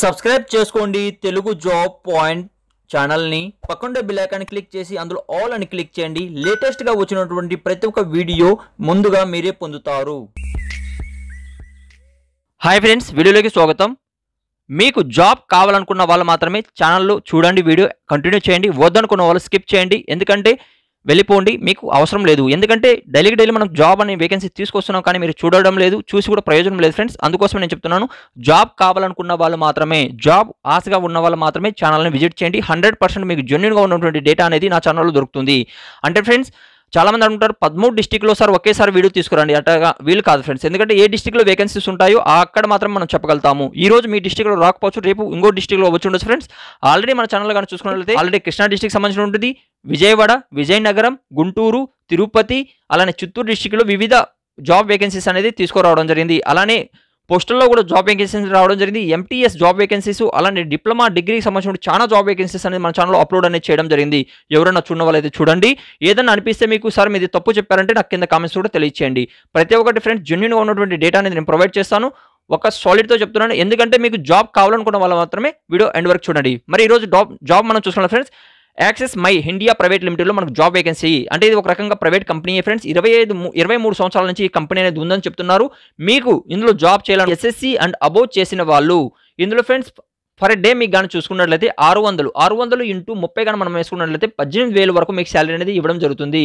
subscribe చేసుకోండి Telugu job point ఛానల్ని పక్కన బెల్ ఐకాన్ క్లిక్ చేసి అందులో ఆల్ అని క్లిక్ చేయండి లేటెస్ట్గా వచ్చినటువంటి ప్రతి ఒక్క వీడియో ముందుగా మీరే పొందుతారు హాయ్ ఫ్రెండ్స్ వీడియోలోకి స్వాగతం మీకు జాబ్ కావాలనుకున్న వాళ్ళు మాత్రమే ఛానల్లో చూడండి వీడియో కంటిన్యూ చేయండి వద్దనుకున్న వాళ్ళు స్కిప్ చేయండి ఎందుకంటే వెళ్ళిపోండి మీకు అవసరం లేదు ఎందుకంటే డైలీకి డైలీ మనం జాబ్ అనే వేకెన్సీ తీసుకొస్తున్నాం కానీ మీరు చూడడం లేదు చూసి కూడా ప్రయోజనం లేదు ఫ్రెండ్స్ అందుకోసం నేను చెప్తున్నాను జాబ్ కావాలనుకున్న వాళ్ళు మాత్రమే జాబ్ ఆశగా ఉన్న వాళ్ళు మాత్రమే ఛానల్ని విజిట్ చేయండి హండ్రెడ్ పర్సెంట్ మీకు జెన్యున్గా ఉన్నటువంటి డేటా అనేది నా ఛానల్లో దొరుకుతుంది అంటే ఫ్రెండ్స్ చాలామంది అనుకుంటారు పదమూడు డిస్టిక్లో సార్ ఒకేసారి వీడియో తీసుకురండి అట్టగా వీలు కాదు ఫ్రెండ్స్ ఎందుకంటే ఏ డిస్టిక్లో వేకెన్సీస్ ఉంటాయో అక్కడ మాత్రం మనం చెప్పగలుగుతాము ఈ రోజు మీ డిస్టిక్లో రాకపోవచ్చు రేపు ఇంకో డిస్టిక్లో వచ్చి ఉండొచ్చు ఫ్రెండ్స్ ఆల్రెడీ మన ఛానల్ కానీ చూసుకున్నట్లయితే ఆల్రెడీ కృష్ణా డిస్టిక్ సంబంధించిన ఉంటుంది విజయవాడ విజయనగరం గుంటూరు తిరుపతి అలానే చిత్తూరు డిస్టిక్లో వివిధ జాబ్ వేకెన్సీస్ అనేది తీసుకురావడం జరిగింది అలానే పోస్టల్లో కూడా జాబ్ వేకెన్సీస్ రావడం జరిగింది ఎంటీఎస్ జాబ్ వేకెన్సీస్ అలానే డిప్లొమా డిగ్రీకి సంబంధించిన చాలా జాబ్ వేకెన్సీస్ అనేది మన ఛానల్లో అప్లోడ్ అనేది చేయడం జరిగింది ఎవరైనా చూడడం వాళ్ళైతే చూడండి ఏదైనా అనిపిస్తే మీకు సార్ మీది తప్పు చెప్పారంటే నాకు కింద కామెంట్స్ కూడా తెలియచేయండి ప్రతి ఒక్కటి ఫ్రెండ్స్ జెన్యున్గా ఉన్నటువంటి డేటా అనేది నేను ప్రొవైడ్ చేస్తాను ఒక సాలిడ్తో చెప్తున్నాను ఎందుకంటే మీకు జాబ్ కావాలనుకున్న వాళ్ళు మాత్రమే వీడియో ఎండ్ వరకు చూడండి మరి ఈరోజు జాబ్ జాబ్ మనం చూసుకున్నాం friends Axis My India private లిమిటెడ్లో మనకు జాబ్ వేకెన్సీ అంటే ఇది ఒక రకంగా ప్రైవేట్ కంపెనీ ఫ్రెండ్స్ ఇరవై ఐదు ఇరవై మూడు సంవత్సరాల నుంచి ఈ కంపెనీ అనేది ఉందని చెప్తున్నారు మీకు ఇందులో జాబ్ చేయాలని ఎస్ఎస్సి అండ్ అబౌట్ చేసిన వాళ్ళు ఇందులో ఫ్రెండ్స్ ఫర్ డే మీకు కానీ చూసుకున్నట్లయితే ఆరు వందలు ఆరు వందలు ఇంటూ ముప్పై కానీ మనం వేసుకున్నట్లయితే పద్దెనిమిది వేల వరకు మీకు శాలరీ అనేది ఇవ్వడం జరుగుతుంది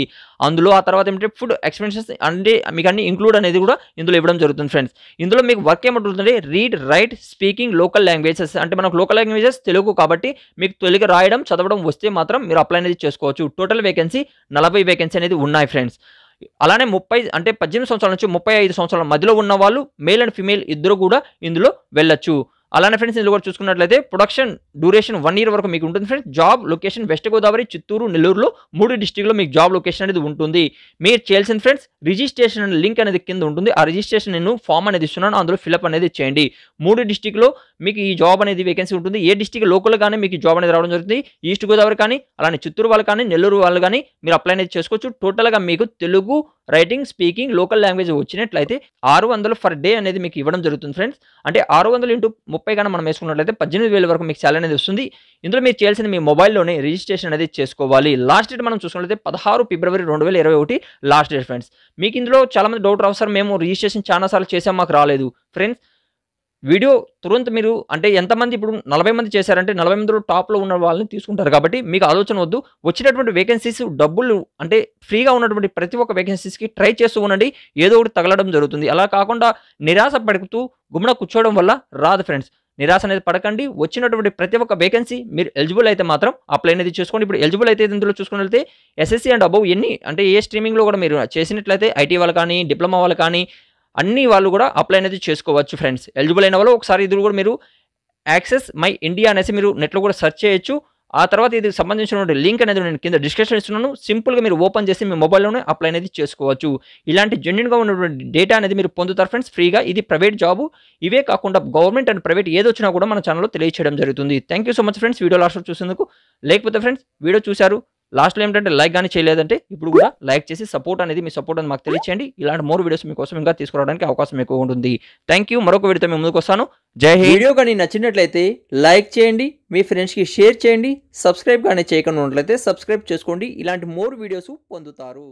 అందులో ఆ తర్వాత ఏంటంటే ఫుడ్ ఎక్స్పెన్సెస్ అంటే మీకు అన్ని ఇంక్లూడ్ అనేది కూడా ఇందులో ఇవ్వడం జరుగుతుంది ఫ్రెండ్స్ ఇందులో మీకు వర్క్ ఏమంటుందంటే read write speaking local languages అంటే మనకు లోకల్ లాంగ్వేజెస్ తెలుగు కాబట్టి మీకు తెలుగు రాయడం చదవడం వస్తే మాత్రం మీరు అప్లై అనేది చేసుకోవచ్చు టోటల్ వేకెన్సీ నలభై వేకెన్సీ అనేది ఉన్నాయి ఫ్రెండ్స్ అలానే ముప్పై అంటే పద్దెనిమిది సంవత్సరాల నుంచి ముప్పై ఐదు సంవత్సరాల మధ్యలో ఉన్న వాళ్ళు మేల్ అండ్ ఫిమేల్ ఇద్దరు కూడా ఇందులో వెళ్ళొచ్చు అలానే ఫ్రెండ్స్ ఇందులో కూడా చూసుకున్నట్లయితే ప్రొడక్షన్ డ్యూరేషన్ వన్ ఇయర్ వరకు మీకు ఉంటుంది friends job location West Godavari Chittoor నెల్లూరులో మూడు డిస్టిక్లో మీకు జాబ్ లొకేషన్ అనేది ఉంటుంది మీరు చేయాల్సిన ఫ్రెండ్స్ రిజిస్ట్రేషన్ లింక్ అనేది కింద ఉంటుంది ఆ రిజిస్ట్రేషన్ నేను ఫామ్ అనేది ఇస్తున్నాను అందులో ఫిలప్ అనేది చేయండి మూడు డిస్టిక్లో మీకు ఈ జాబ్ అనేది వేకెన్సీ ఉంటుంది ఏ డిస్టిక్ లోకల్ కానీ మీకు జాబ్ అనేది రావడం జరుగుతుంది ఈస్ట్ గోదావరి కానీ అలానే చిత్తూరు వాళ్ళు కానీ నెల్లూరు వాళ్ళు కానీ మీరు అప్లై అనేది చేసుకోవచ్చు టోటల్గా మీకు Telugu writing speaking local language వచ్చినట్లయితే ఆరు వందలు ఫర్ డే అనేది మీకు ఇవ్వడం జరుగుతుంది ఫ్రెండ్స్ అంటే ఆరు వందలు ఇంటూ ముప్పై కానీ మనం వేసుకున్నట్లయితే పద్దెనిమిది వేల వరకు మీకు చాలా అనేది వస్తుంది ఇందులో మీరు చేయాల్సిన మీ మొబైల్లోనే రిజిస్ట్రేషన్ అనేది చేసుకోవాలి లాస్ట్ డేట్ మనం చూసుకున్నట్లయితే పదహారు ఫిబ్రవరి రెండు వేల ఇరవై ఒకటి లాస్ట్ డేట్ ఫ్రెండ్స్ మీకు ఇందులో చాలామంది డౌట్ అవసరం మేము రిజిస్ట్రేషన్ చాలాసార్లు చేసాం మాకు రాలేదు ఫ్రెండ్స్ వీడియో తురంత మీరు అంటే ఎంతమంది ఇప్పుడు నలభై మంది చేశారంటే నలభై మందిలో టాప్లో ఉన్న వాళ్ళని తీసుకుంటారు కాబట్టి మీకు ఆలోచన వద్దు వచ్చినటువంటి వేకెన్సీస్ డబ్బులు అంటే ఫ్రీగా ఉన్నటువంటి ప్రతి ఒక్క వేకెన్సీస్కి ట్రై చేస్తూ ఉండండి ఏదో ఒకటి తగలడం జరుగుతుంది అలా కాకుండా నిరాశ పడుకుతూ గుమ్మడ కూర్చోవడం వల్ల రాదు ఫ్రెండ్స్ నిరాశ అనేది పడకండి వచ్చినటువంటి ప్రతి ఒక్క వేకెన్సీ మీరు ఎలిజిబుల్ అయితే మాత్రం అప్లై అనేది చేసుకోండి ఇప్పుడు ఎలిజిబుల్ అయితే ఇందులో చూసుకుని వెళ్తే ఎస్ఎస్సీ అండ్ అబౌవ్ ఎన్ని అంటే ఏ స్ట్రీమింగ్లో కూడా మీరు చేసినట్లయితే ఐటీ వాళ్ళు కానీ డిప్లొమా వాళ్ళు కానీ అన్ని వాళ్ళు కూడా అప్లై అనేది చేసుకోవచ్చు ఫ్రెండ్స్ ఎలిజిబుల్ అయిన వాళ్ళు ఒకసారి ఇది కూడా మీరు యాక్సెస్ మై ఇండియా అనేసి మీరు నెట్లో కూడా సెర్చ్ చేయొచ్చు ఆ తర్వాత ఇది సంబంధించినటువంటి లింక్ అనేది నేను కింద డిస్క్రిప్షన్ ఇస్తున్నాను సింపుల్గా మీరు ఓపెన్ చేసి మీ మొబైల్లోనే అప్లై అనేది చేసుకోవచ్చు ఇలాంటి జెన్యున్గా ఉన్నటువంటి డేటా అనేది మీరు పొందుతారు ఫ్రెండ్స్ ఫ్రీగా ఇది ప్రైవేట్ జాబు ఇవే కాకుండా గవర్నమెంట్ అండ్ ప్రైవేట్ ఏది వచ్చినా కూడా మన ఛానల్లో తెలియచేయడం జరుగుతుంది thank you so much friends video last చూసేందుకు లేకపోతే ఫ్రెండ్స్ వీడియో చూశారు లాస్ట్లో ఏంటంటే లైక్ కానీ చేయలేదంటే ఇప్పుడు కూడా లైక్ చేసి సపోర్ట్ అనేది మీ సపోర్ట్ అని మాకు తెలియచేయండి ఇలాంటి మోర్ వీడియోస్ మీకోసం ఇంకా తీసుకురావడానికి అవకాశం ఎక్కువ ఉంటుంది థ్యాంక్ యూ మరొక వీడియో మేము ముందుకు వస్తాను జై వీడియో కానీ నచ్చినట్లయితే లైక్ చేయండి మీ ఫ్రెండ్స్కి షేర్ చేయండి సబ్స్క్రైబ్ కానీ చేయకుండా ఉన్నట్లయితే సబ్స్క్రైబ్ చేసుకోండి ఇలాంటి మోర్ వీడియోస్ పొందుతారు